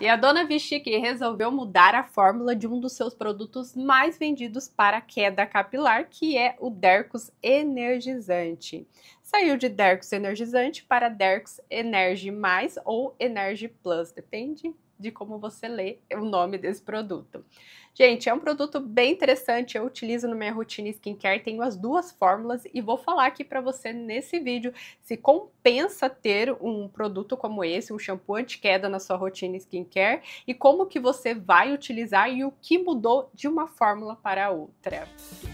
E a dona Vichy resolveu mudar a fórmula de um dos seus produtos mais vendidos para queda capilar, que é o Dercos Energizante. Saiu de Dercos Energizante para Dercos Energy Mais ou Energy Plus, depende de como você lê o nome desse produto. Gente, é um produto bem interessante, eu utilizo na minha rotina skincare, tenho as duas fórmulas e vou falar aqui para você nesse vídeo se compensa ter um produto como esse, um shampoo anti-queda na sua rotina skincare e como que você vai utilizar e o que mudou de uma fórmula para outra. Música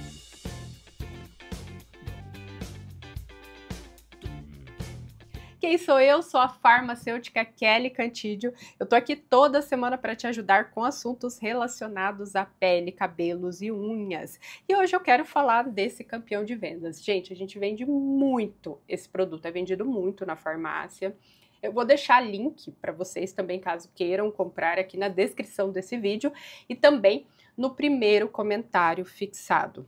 quem sou eu? Sou a farmacêutica Kelly Cantídio. Eu tô aqui toda semana para te ajudar com assuntos relacionados à pele, cabelos e unhas. E hoje eu quero falar desse campeão de vendas. Gente, a gente vende muito esse produto, é vendido muito na farmácia. Eu vou deixar link para vocês também, caso queiram comprar, aqui na descrição desse vídeo e também no primeiro comentário fixado.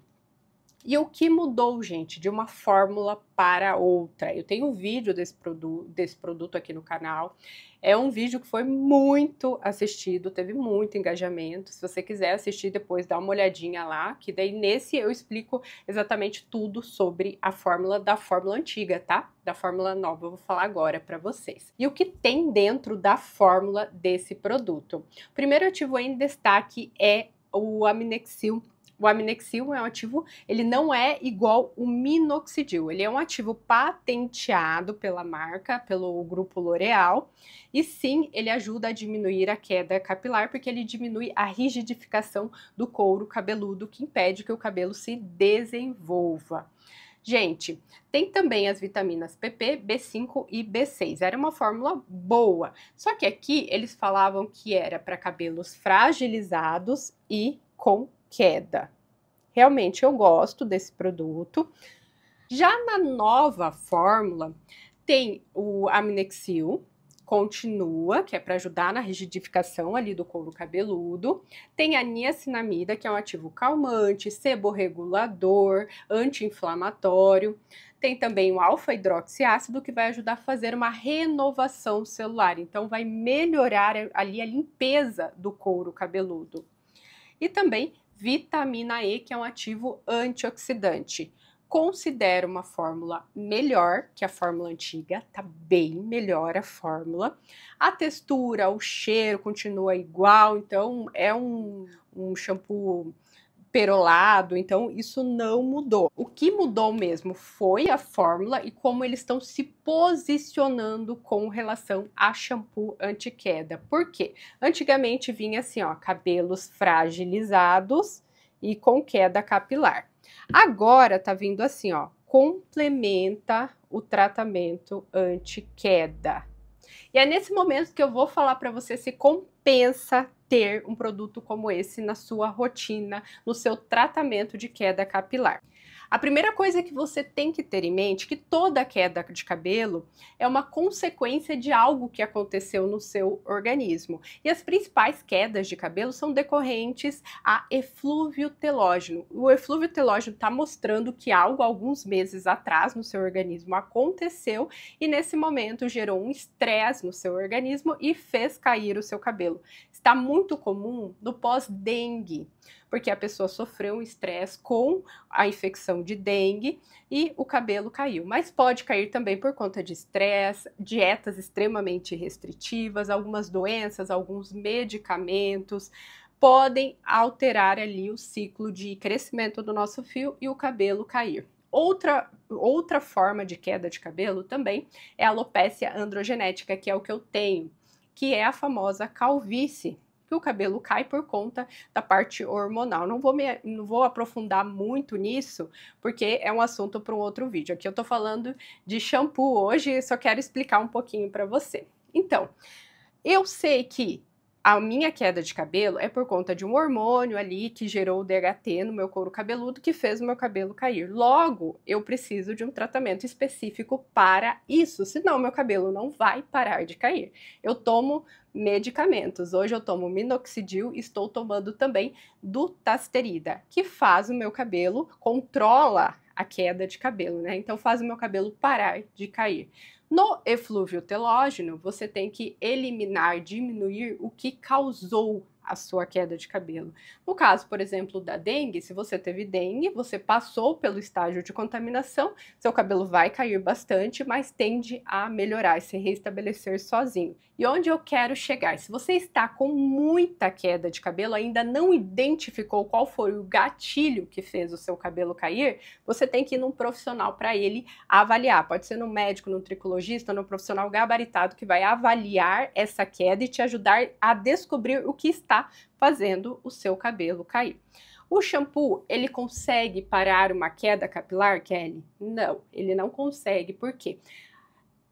E o que mudou, gente, de uma fórmula para outra? Eu tenho um vídeo desse, produ desse produto aqui no canal. É um vídeo que foi muito assistido, teve muito engajamento. Se você quiser assistir depois, dá uma olhadinha lá, que daí nesse eu explico exatamente tudo sobre a fórmula da fórmula antiga, tá? Da fórmula nova, eu vou falar agora para vocês. E o que tem dentro da fórmula desse produto? O primeiro ativo em destaque é o Aminexil o aminexil é um ativo, ele não é igual o minoxidil. Ele é um ativo patenteado pela marca, pelo grupo L'Oréal, e sim, ele ajuda a diminuir a queda capilar porque ele diminui a rigidificação do couro cabeludo que impede que o cabelo se desenvolva. Gente, tem também as vitaminas PP, B5 e B6. Era uma fórmula boa. Só que aqui eles falavam que era para cabelos fragilizados e com queda. Realmente eu gosto desse produto. Já na nova fórmula, tem o aminexil continua, que é para ajudar na rigidificação ali do couro cabeludo. Tem a niacinamida, que é um ativo calmante, seborregulador, anti-inflamatório. Tem também o alfa-hidroxiácido, que vai ajudar a fazer uma renovação celular. Então, vai melhorar ali a limpeza do couro cabeludo. E também vitamina E, que é um ativo antioxidante. Considero uma fórmula melhor que a fórmula antiga, tá bem melhor a fórmula. A textura, o cheiro continua igual, então é um, um shampoo perolado, então isso não mudou. O que mudou mesmo foi a fórmula e como eles estão se posicionando com relação a shampoo anti-queda. Por quê? Antigamente vinha assim, ó, cabelos fragilizados e com queda capilar. Agora tá vindo assim, ó, complementa o tratamento anti-queda. E é nesse momento que eu vou falar para você se complementar pensa ter um produto como esse na sua rotina, no seu tratamento de queda capilar. A primeira coisa que você tem que ter em mente é que toda queda de cabelo é uma consequência de algo que aconteceu no seu organismo. E as principais quedas de cabelo são decorrentes a eflúvio telógeno. O eflúvio telógeno está mostrando que algo alguns meses atrás no seu organismo aconteceu e nesse momento gerou um estresse no seu organismo e fez cair o seu cabelo. Está muito comum no pós-dengue, porque a pessoa sofreu um estresse com a infecção infecção de dengue e o cabelo caiu. Mas pode cair também por conta de estresse, dietas extremamente restritivas, algumas doenças, alguns medicamentos podem alterar ali o ciclo de crescimento do nosso fio e o cabelo cair. Outra, outra forma de queda de cabelo também é a alopecia androgenética, que é o que eu tenho, que é a famosa calvície que o cabelo cai por conta da parte hormonal. Não vou, me, não vou aprofundar muito nisso, porque é um assunto para um outro vídeo. Aqui eu estou falando de shampoo hoje, só quero explicar um pouquinho para você. Então, eu sei que a minha queda de cabelo é por conta de um hormônio ali que gerou o DHT no meu couro cabeludo que fez o meu cabelo cair. Logo, eu preciso de um tratamento específico para isso, senão meu cabelo não vai parar de cair. Eu tomo medicamentos. Hoje eu tomo minoxidil, estou tomando também dutasterida, que faz o meu cabelo controla a queda de cabelo, né? Então faz o meu cabelo parar de cair. No eflúvio telógeno, você tem que eliminar, diminuir o que causou a sua queda de cabelo. No caso, por exemplo, da dengue, se você teve dengue, você passou pelo estágio de contaminação, seu cabelo vai cair bastante, mas tende a melhorar, se reestabelecer sozinho. E onde eu quero chegar? Se você está com muita queda de cabelo, ainda não identificou qual foi o gatilho que fez o seu cabelo cair, você tem que ir num profissional para ele avaliar. Pode ser no médico, no tricologista, no profissional gabaritado que vai avaliar essa queda e te ajudar a descobrir o que está Tá fazendo o seu cabelo cair. O shampoo, ele consegue parar uma queda capilar, Kelly? Não, ele não consegue, por quê?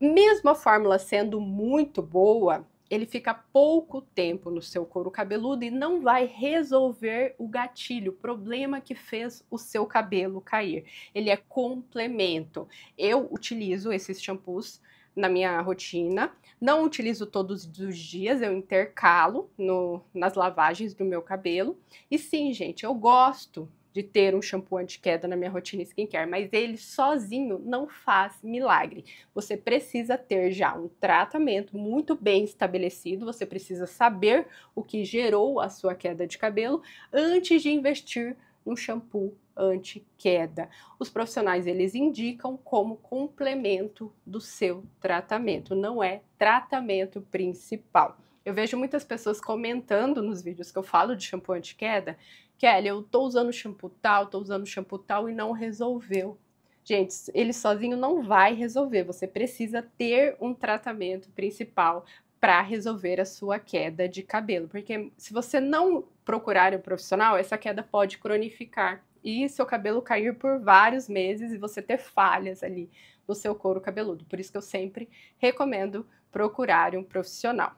Mesmo a fórmula sendo muito boa, ele fica pouco tempo no seu couro cabeludo e não vai resolver o gatilho, o problema que fez o seu cabelo cair. Ele é complemento. Eu utilizo esses shampoos na minha rotina. Não utilizo todos os dias, eu intercalo no, nas lavagens do meu cabelo. E sim, gente, eu gosto de ter um shampoo anti-queda na minha rotina skincare, mas ele sozinho não faz milagre. Você precisa ter já um tratamento muito bem estabelecido, você precisa saber o que gerou a sua queda de cabelo antes de investir um shampoo anti-queda. Os profissionais eles indicam como complemento do seu tratamento, não é tratamento principal. Eu vejo muitas pessoas comentando nos vídeos que eu falo de shampoo anti-queda, Kelly, eu tô usando shampoo tal, tô usando shampoo tal e não resolveu. Gente, ele sozinho não vai resolver. Você precisa ter um tratamento principal para resolver a sua queda de cabelo, porque se você não procurar um profissional, essa queda pode cronificar e seu cabelo cair por vários meses e você ter falhas ali no seu couro cabeludo. Por isso que eu sempre recomendo procurar um profissional.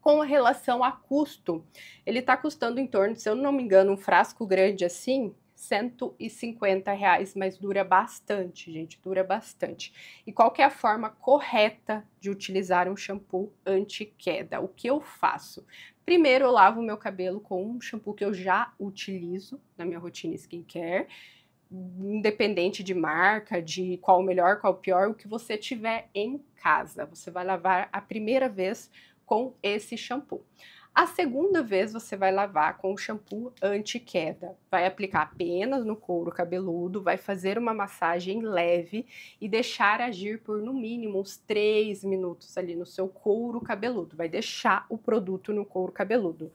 Com relação a custo, ele está custando em torno, se eu não me engano, um frasco grande assim, 150 reais, mas dura bastante, gente, dura bastante. E qual é a forma correta de utilizar um shampoo anti-queda? O que eu faço? Primeiro eu lavo meu cabelo com um shampoo que eu já utilizo na minha rotina skincare, independente de marca, de qual o melhor, qual o pior, o que você tiver em casa. Você vai lavar a primeira vez com esse shampoo. A segunda vez você vai lavar com o shampoo anti-queda. Vai aplicar apenas no couro cabeludo, vai fazer uma massagem leve e deixar agir por no mínimo uns 3 minutos ali no seu couro cabeludo. Vai deixar o produto no couro cabeludo.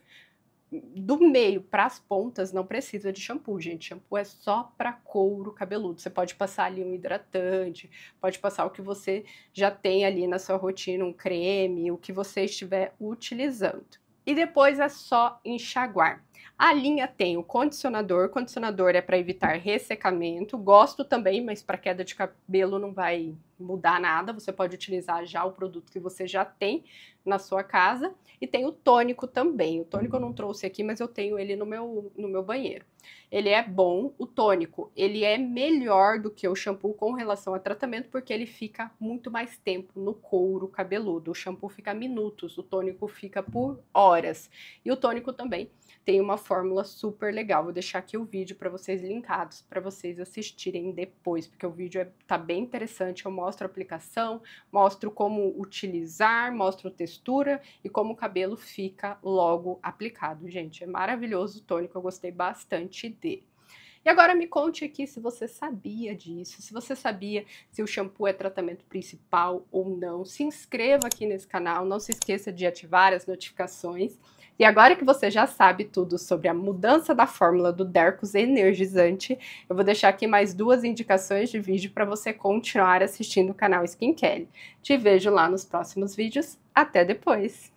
Do meio para as pontas não precisa de shampoo, gente. Shampoo é só para couro cabeludo. Você pode passar ali um hidratante, pode passar o que você já tem ali na sua rotina, um creme, o que você estiver utilizando e depois é só enxaguar. A linha tem o condicionador, condicionador é para evitar ressecamento, gosto também, mas para queda de cabelo não vai mudar nada, você pode utilizar já o produto que você já tem na sua casa. E tem o tônico também. O tônico eu não uhum. trouxe aqui, mas eu tenho ele no meu, no meu banheiro. Ele é bom, o tônico, ele é melhor do que o shampoo com relação a tratamento, porque ele fica muito mais tempo no couro cabeludo. O shampoo fica minutos, o tônico fica por horas. E o tônico também tem uma fórmula super legal. Vou deixar aqui o vídeo para vocês linkados, para vocês assistirem depois, porque o vídeo é, tá bem interessante, eu mostro mostro a aplicação, mostro como utilizar, mostro textura e como o cabelo fica logo aplicado. Gente, é maravilhoso o tônico, eu gostei bastante dele. E agora me conte aqui se você sabia disso, se você sabia se o shampoo é tratamento principal ou não. Se inscreva aqui nesse canal, não se esqueça de ativar as notificações e agora que você já sabe tudo sobre a mudança da fórmula do Dercos energizante, eu vou deixar aqui mais duas indicações de vídeo para você continuar assistindo o canal Skin Kelly. Te vejo lá nos próximos vídeos. Até depois!